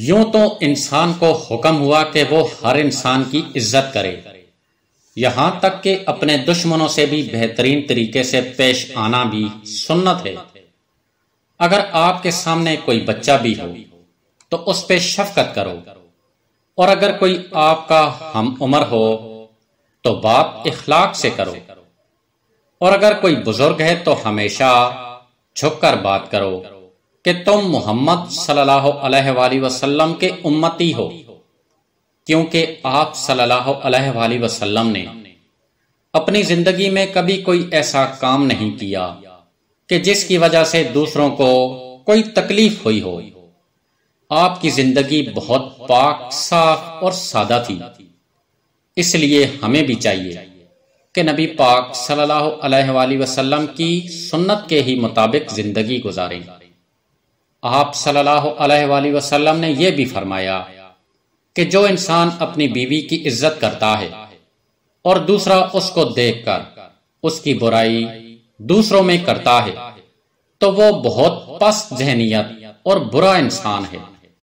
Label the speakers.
Speaker 1: यूं तो इंसान को हुक्म हुआ कि वो हर इंसान की इज्जत करे यहां तक कि अपने दुश्मनों से भी बेहतरीन तरीके से पेश आना भी सुन्नत है अगर आपके सामने कोई बच्चा भी हो तो उस पर शफकत करो और अगर कोई आपका हम उम्र हो तो बात इखलाक से करो और अगर कोई बुजुर्ग है तो हमेशा झुककर बात करो कि तुम मोहम्मद सल्लल्लाहु अलैहि वसल्लम के उम्मती हो क्योंकि आप सल्लल्लाहु अलैहि वसल्लम ने अपनी जिंदगी में कभी कोई ऐसा काम नहीं किया कि जिसकी वजह से दूसरों को कोई तकलीफ हुई हो आपकी जिंदगी बहुत पाक साफ और सादा थी इसलिए हमें भी चाहिए कि नबी पाक सल्लल्लाहु अलैहि वसल्लम की सुन्नत के ही मुताबिक जिंदगी गुजारेंगे आप सल्लल्लाहु अलैहि वसल्लम ने यह भी फरमाया कि जो इंसान अपनी बीवी की इज्जत करता है और दूसरा उसको देखकर उसकी बुराई दूसरों में करता है तो वो बहुत पस्त जहनीत और बुरा इंसान है